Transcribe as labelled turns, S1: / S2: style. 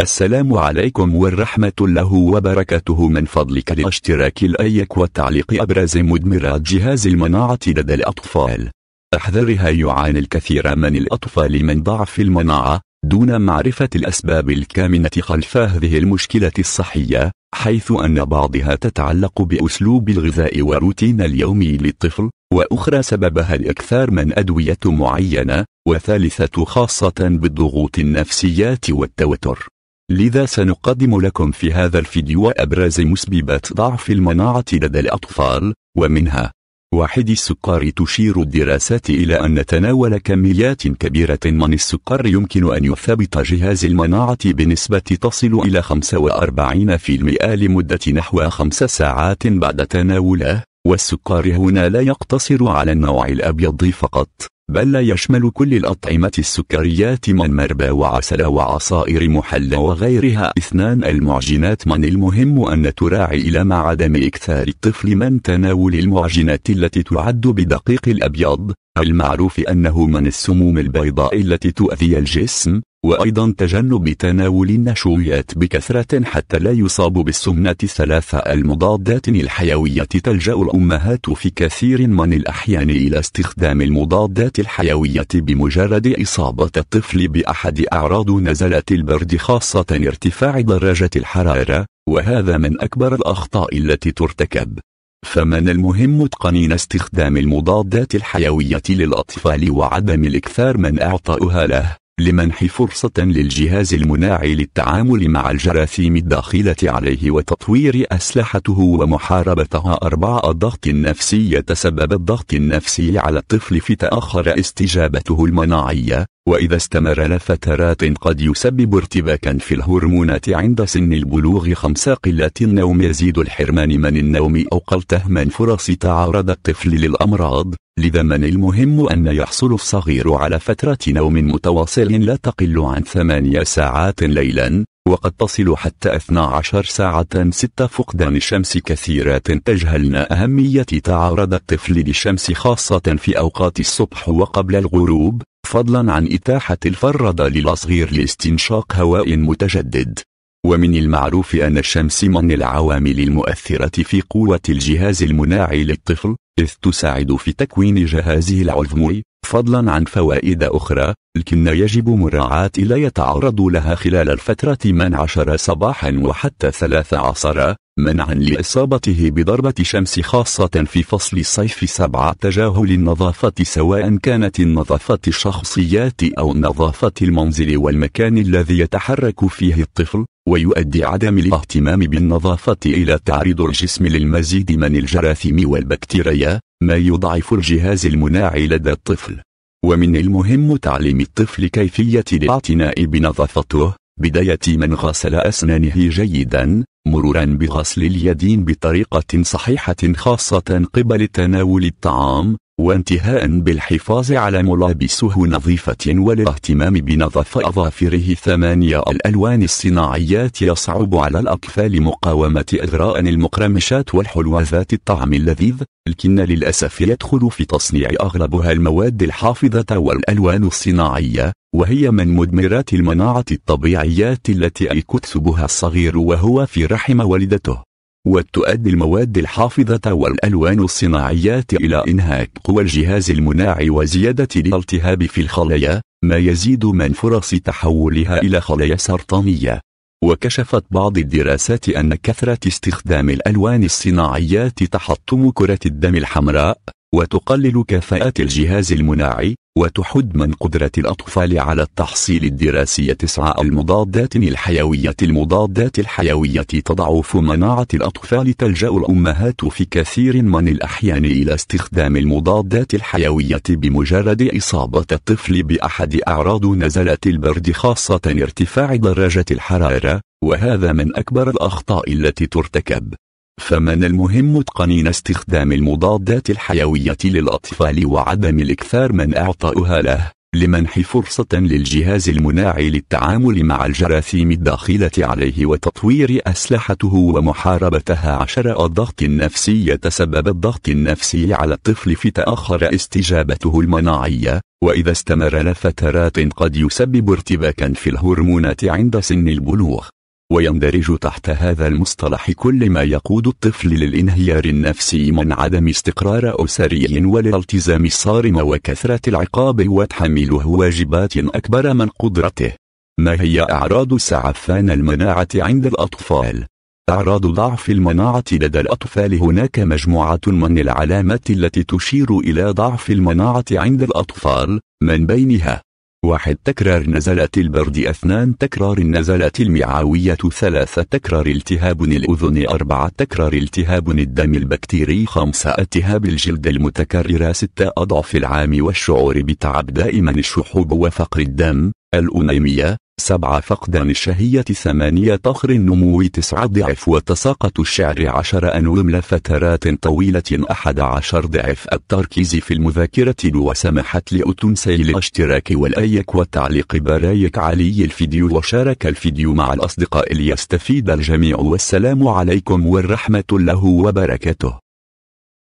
S1: السلام عليكم والرحمة الله وبركاته من فضلك لاشتراك الأيك والتعليق أبرز مدمرات جهاز المناعة لدى الأطفال احذرها يعاني الكثير من الأطفال من ضعف المناعة دون معرفة الأسباب الكامنة خلف هذه المشكلة الصحية حيث أن بعضها تتعلق بأسلوب الغذاء وروتين اليومي للطفل وأخرى سببها الإكثار من أدوية معينة وثالثة خاصة بالضغوط النفسيات والتوتر لذا سنقدم لكم في هذا الفيديو أبرز مسببات ضعف المناعة لدى الأطفال ومنها واحد السكر تشير الدراسات إلى أن تناول كميات كبيرة من السكر يمكن أن يثبط جهاز المناعة بنسبة تصل إلى 45% لمدة نحو 5 ساعات بعد تناوله والسكر هنا لا يقتصر على النوع الأبيض فقط بل لا يشمل كل الأطعمة السكريات من مربى وعسل وعصائر محلى وغيرها اثنان المعجنات من المهم أن تراعي إلى مع عدم إكثار الطفل من تناول المعجنات التي تعد بدقيق الأبيض المعروف أنه من السموم البيضاء التي تؤذي الجسم وأيضا تجنب تناول النشويات بكثرة حتى لا يصاب بالسمنة ثلاثة المضادات الحيوية تلجأ الأمهات في كثير من الأحيان إلى استخدام المضادات الحيوية بمجرد إصابة الطفل بأحد أعراض نزلة البرد خاصة ارتفاع درجة الحرارة وهذا من أكبر الأخطاء التي ترتكب فمن المهم تقنين استخدام المضادات الحيوية للأطفال وعدم الإكثار من أعطاؤها له لمنح فرصة للجهاز المناعي للتعامل مع الجراثيم الداخلة عليه وتطوير أسلحته ومحاربتها أربعة الضغط النفسي يتسبب الضغط النفسي على الطفل في تأخر استجابته المناعية وإذا استمر لفترات قد يسبب ارتباكا في الهرمونات عند سن البلوغ خمسة قلة النوم يزيد الحرمان من النوم أو قلته من فرص تعرض الطفل للأمراض لذا من المهم أن يحصل الصغير على فترة نوم متواصل لا تقل عن ثمانية ساعات ليلا وقد تصل حتى 12 ساعة 6 فقدان الشمس كثيرات تجهلن أهمية تعرض الطفل للشمس خاصة في أوقات الصبح وقبل الغروب فضلا عن إتاحة الفرادة للأصغير لاستنشاق هواء متجدد ومن المعروف أن الشمس من العوامل المؤثرة في قوة الجهاز المناعي للطفل إذ تساعد في تكوين جهازه العظمي فضلا عن فوائد أخرى لكن يجب مراعاة لا يتعرض لها خلال الفترة من عشر صباحا وحتى ثلاث عصرا منعا لإصابته بضربة شمس خاصة في فصل الصيف سبعة تجاهل النظافة سواء كانت النظافة الشخصيات أو نظافة المنزل والمكان الذي يتحرك فيه الطفل ويؤدي عدم الاهتمام بالنظافة إلى تعريض الجسم للمزيد من الجراثيم والبكتيريا ما يضعف الجهاز المناعي لدى الطفل ومن المهم تعليم الطفل كيفية الاعتناء بنظافته بداية من غسل أسنانه جيدا مرورا بغسل اليدين بطريقة صحيحة خاصة قبل تناول الطعام وانتهاء بالحفاظ على ملابسه نظيفة والاهتمام بنظافة أظافره ثمانية الألوان الصناعيات يصعب على الأطفال مقاومة إغراء المقرمشات والحلوى ذات الطعم اللذيذ لكن للأسف يدخل في تصنيع أغلبها المواد الحافظة والألوان الصناعية وهي من مدمرات المناعة الطبيعيات التي يكتسبها الصغير وهو في رحم والدته وتؤدي المواد الحافظة والألوان الصناعيات إلى إنهاك قوى الجهاز المناعي وزيادة الالتهاب في الخلايا ما يزيد من فرص تحولها إلى خلايا سرطانية وكشفت بعض الدراسات أن كثرة استخدام الألوان الصناعيات تحطم كرة الدم الحمراء وتقلل كفاءة الجهاز المناعي وتحد من قدرة الأطفال على التحصيل الدراسي تسعى المضادات الحيوية المضادات الحيوية تضعف مناعة الأطفال تلجأ الأمهات في كثير من الأحيان إلى استخدام المضادات الحيوية بمجرد إصابة الطفل بأحد أعراض نزلة البرد خاصة ارتفاع درجة الحرارة وهذا من أكبر الأخطاء التي ترتكب فمن المهم تقنين استخدام المضادات الحيوية للأطفال وعدم الإكثار من أعطاؤها له لمنح فرصة للجهاز المناعي للتعامل مع الجراثيم الداخلة عليه وتطوير أسلحته ومحاربتها عشر الضغط النفسي يتسبب الضغط النفسي على الطفل في تأخر استجابته المناعية وإذا استمر لفترات قد يسبب ارتباكا في الهرمونات عند سن البلوغ ويندرج تحت هذا المصطلح كل ما يقود الطفل للانهيار النفسي من عدم استقرار أسري وللالتزام الصارم وكثرة العقاب وتحمله واجبات أكبر من قدرته ما هي أعراض سعفان المناعة عند الأطفال؟ أعراض ضعف المناعة لدى الأطفال هناك مجموعة من العلامات التي تشير إلى ضعف المناعة عند الأطفال من بينها واحد تكرار نزلة البرد اثنان تكرار النزلة المعوية ثلاثة تكرار التهاب الأذن أربعة تكرار التهاب الدم البكتيري خمسة التهاب الجلد المتكررة ستة أضعف العام والشعور بتعب دائما الشحوب وفقر الدم الأنيميا سبعة فقدان الشهية ثمانية طخر النمو تسعة ضعف وتساقط الشعر عشر أنوم لفترات طويلة أحد عشر ضعف التركيز في المذاكرة وسمحت لأتنسي الاشتراك والأيك والتعليق برايك علي الفيديو وشارك الفيديو مع الأصدقاء ليستفيد الجميع والسلام عليكم والرحمة الله وبركاته